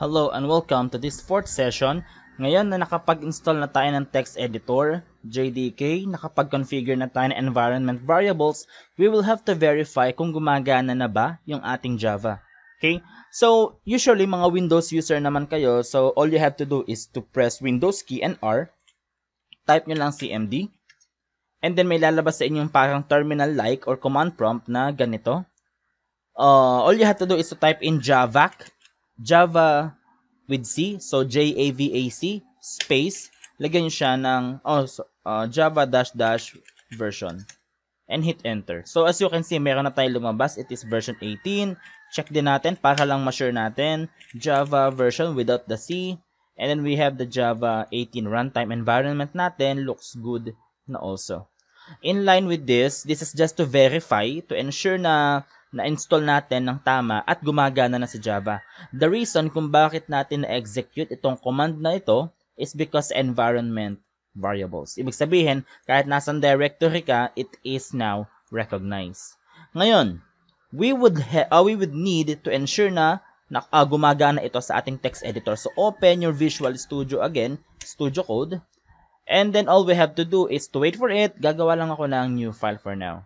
Hello and welcome to this fourth session. Ngayon na nakapag-install na tayo ng text editor, JDK, nakapag-configure na tayo ng environment variables, we will have to verify kung gumagana na ba yung ating Java. Okay? So, usually mga Windows user naman kayo, so all you have to do is to press Windows key and R, type nyo lang cmd, and then may lalabas sa inyong parang terminal-like or command prompt na ganito. Uh, all you have to do is to type in javac Java with C, so J-A-V-A-C, space, lagyan nyo siya ng oh, so, uh, Java dash dash version and hit enter. So as you can see, meron na tayo lumabas. It is version 18. Check din natin para lang ma-sure natin. Java version without the C. And then we have the Java 18 runtime environment natin. Looks good na also. In line with this, this is just to verify, to ensure na na-install natin ng tama at gumagana na sa Java. The reason kung bakit natin na-execute itong command na ito is because environment variables. Ibig sabihin, kahit nasan directory ka, it is now recognized. Ngayon, we would uh, we would need to ensure na, na uh, gumagana ito sa ating text editor. So open your Visual Studio again, Studio Code. And then all we have to do is to wait for it. Gagawa lang ako ng new file for now.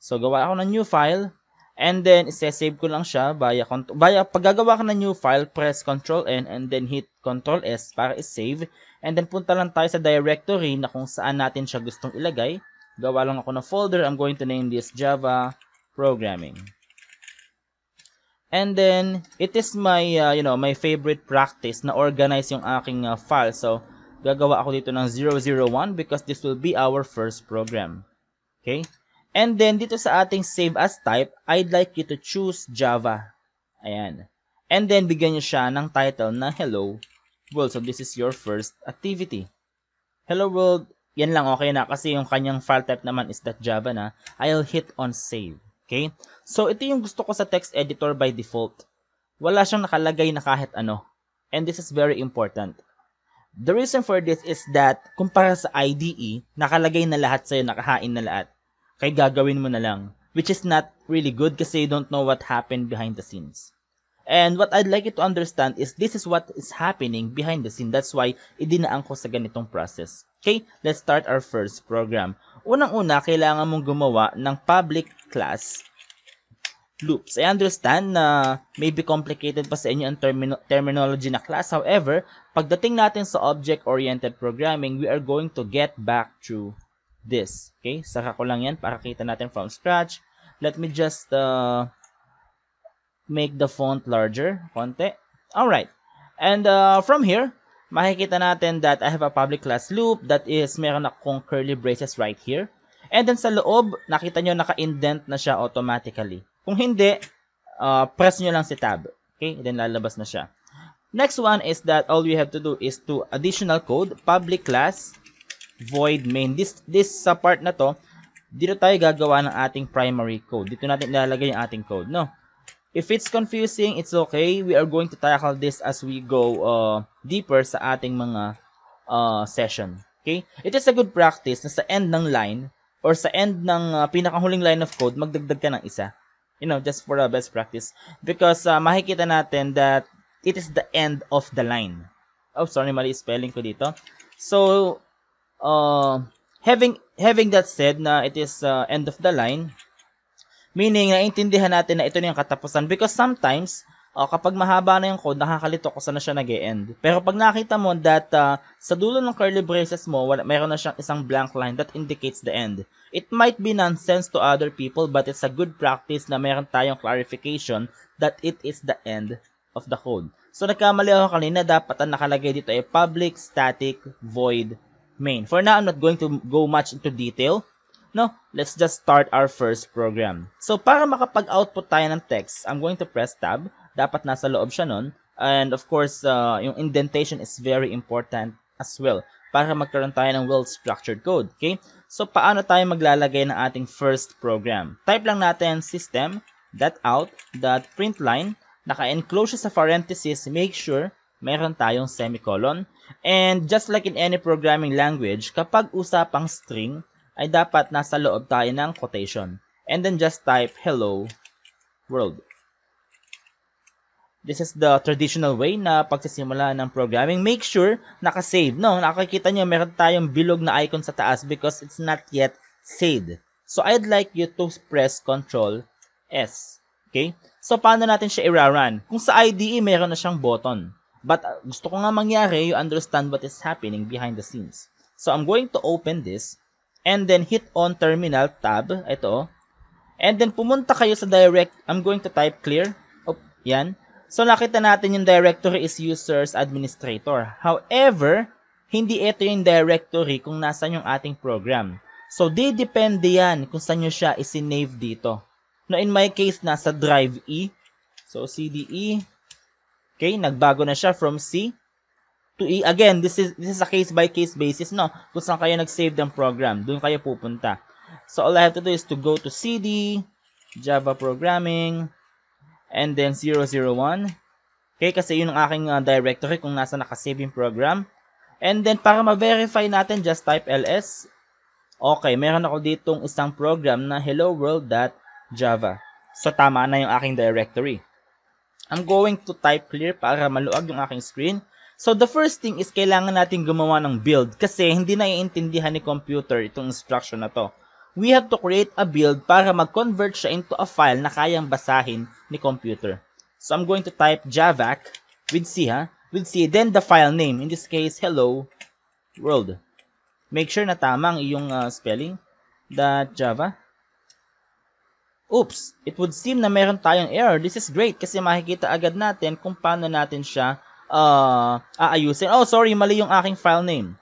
So gawa ako ng new file. And then, isa-save ko lang siya via, via paggagawa ka ng new file, press Ctrl N and then hit Ctrl S para i-save. And then, punta lang tayo sa directory na kung saan natin siya gustong ilagay. Gawa lang ako ng folder. I'm going to name this Java Programming. And then, it is my, uh, you know, my favorite practice na organize yung aking uh, file. So, gagawa ako dito ng 001 because this will be our first program. Okay? And then, dito sa ating save as type, I'd like you to choose Java. Ayan. And then, bigyan nyo siya ng title na Hello World. So, this is your first activity. Hello World, yan lang okay na kasi yung kanyang file type naman is .java na. I'll hit on save. Okay? So, ito yung gusto ko sa text editor by default. Wala siyang nakalagay na kahit ano. And this is very important. The reason for this is that, kumpara sa IDE, nakalagay na lahat sa'yo, nakahain na lahat kay gagawin mo na lang. Which is not really good kasi you don't know what happened behind the scenes. And what I'd like you to understand is this is what is happening behind the scene. That's why idinaan ko sa ganitong process. Okay, let's start our first program. Unang-una, kailangan mong gumawa ng public class loops. I understand na maybe complicated pa sa inyo ang termino- terminology na class. However, pagdating natin sa object-oriented programming, we are going to get back to this. Okay? Saka ko lang yan para kita natin from scratch. Let me just uh, make the font larger. Konti. Alright. And uh, from here, makikita natin that I have a public class loop that is meron akong curly braces right here. And then sa loob, nakita nyo naka-indent na siya automatically. Kung hindi, uh, press nyo lang si tab. Okay? Then lalabas na siya. Next one is that all we have to do is to additional code, public class, void main. This, this sa part na to, dito tayo gagawa ng ating primary code. Dito natin ilalagay yung ating code, no? If it's confusing, it's okay. We are going to tackle this as we go uh, deeper sa ating mga uh, session. Okay? It is a good practice na sa end ng line or sa end ng uh, pinakahuling line of code, magdagdag ka ng isa. You know, just for a uh, best practice. Because uh, makikita natin that it is the end of the line. Oh, sorry, mali spelling ko dito. So, uh, having having that said na it is uh, end of the line, meaning naintindihan natin na ito na yung katapusan because sometimes uh, kapag mahaba na yung code, nakakalito ko saan siya nag end Pero pag nakita mo that uh, sa dulo ng curly braces mo, wala, mayroon na siyang isang blank line that indicates the end. It might be nonsense to other people but it's a good practice na mayroon tayong clarification that it is the end of the code. So nagkamali ako kanina, dapat ang nakalagay dito ay public static void main. For now, I'm not going to go much into detail. No, let's just start our first program. So, para makapag-output tayo ng text, I'm going to press tab. Dapat nasa loob siya nun. And of course, uh, yung indentation is very important as well para magkaroon tayo ng well-structured code. Okay? So, paano tayo maglalagay ng ating first program? Type lang natin system.out.println. Naka-enclose siya sa parenthesis. Make sure meron tayong semicolon. And just like in any programming language, kapag usapang string, ay dapat nasa loob tayo ng quotation. And then just type, hello world. This is the traditional way na pagsisimula ng programming. Make sure naka-save, No, nakikita niyo meron tayong bilog na icon sa taas because it's not yet saved. So, I'd like you to press Control S. Okay? So, paano natin siya i-run? Kung sa IDE, meron na siyang button. But uh, gusto ko nga mangyari, you understand what is happening behind the scenes. So I'm going to open this and then hit on terminal tab, ito. And then pumunta kayo sa direct, I'm going to type clear. Oh, yan. So nakita natin yung directory is users administrator. However, hindi ito yung directory kung nasan yung ating program. So, di depende yan kung saan nyo siya isinave dito. No, in my case, nasa drive E. So, cde Okay, nagbago na siya from C to E. Again, this is this is a case by case basis, no. Kung saan kayo nag-save ng program, doon kayo pupunta. So all I have to do is to go to CD Java Programming and then 001. Okay, kasi yun ang aking uh, directory kung nasa naka-save yung program. And then, para ma-verify natin, just type ls. Okay, meron ako ditong isang program na hello world.java. So, tama na yung aking directory. I'm going to type clear para maluag yung aking screen. So the first thing is kailangan natin gumawa ng build kasi hindi na iintindihan ni computer itong instruction na to. We have to create a build para mag-convert siya into a file na kayang basahin ni computer. So I'm going to type javac with C ha, with C then the file name in this case hello world. Make sure na tama ang iyong uh, spelling. java oops, it would seem na meron tayong error. This is great kasi makikita agad natin kung paano natin siya uh, aayusin. Oh, sorry, mali yung aking file name.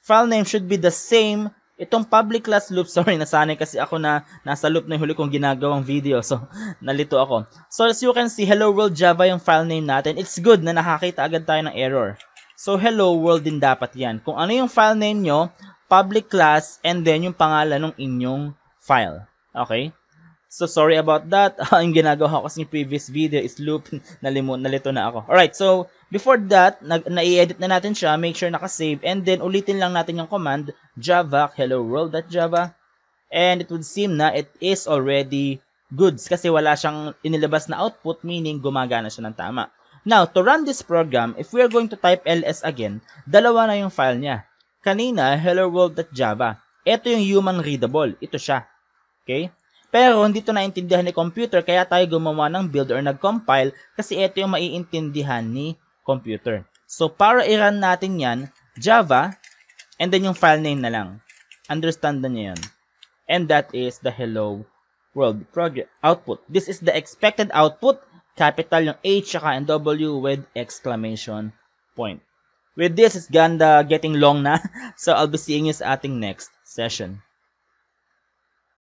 File name should be the same. Itong public class loop, sorry, nasanay kasi ako na nasa loop na yung huli kong ginagawang video. So, nalito ako. So, as you can see, hello world Java yung file name natin. It's good na nakakita agad tayo ng error. So, hello world din dapat yan. Kung ano yung file name nyo, public class, and then yung pangalan ng inyong file. Okay? So sorry about that. Ang ginagawa ko kasi previous video is loop. Nalimo, nalito na ako. All right. so before that, nag, na-edit na natin siya. Make sure naka-save And then ulitin lang natin yung command java hello world.java. And it would seem na it is already goods kasi wala siyang inilabas na output meaning gumagana siya nang tama. Now, to run this program, if we are going to type ls again, dalawa na yung file niya. Kanina, hello world.java. Ito yung human readable. Ito siya. Okay? Pero hindi ito naintindihan ni computer kaya tayo gumawa ng build or nag-compile kasi ito yung maiintindihan ni computer. So para i-run natin yan, Java and then yung file name na lang. Understand na niya yun. And that is the hello world project output. This is the expected output, capital yung H saka and W with exclamation point. With this, it's ganda getting long na. So I'll be seeing you sa ating next session.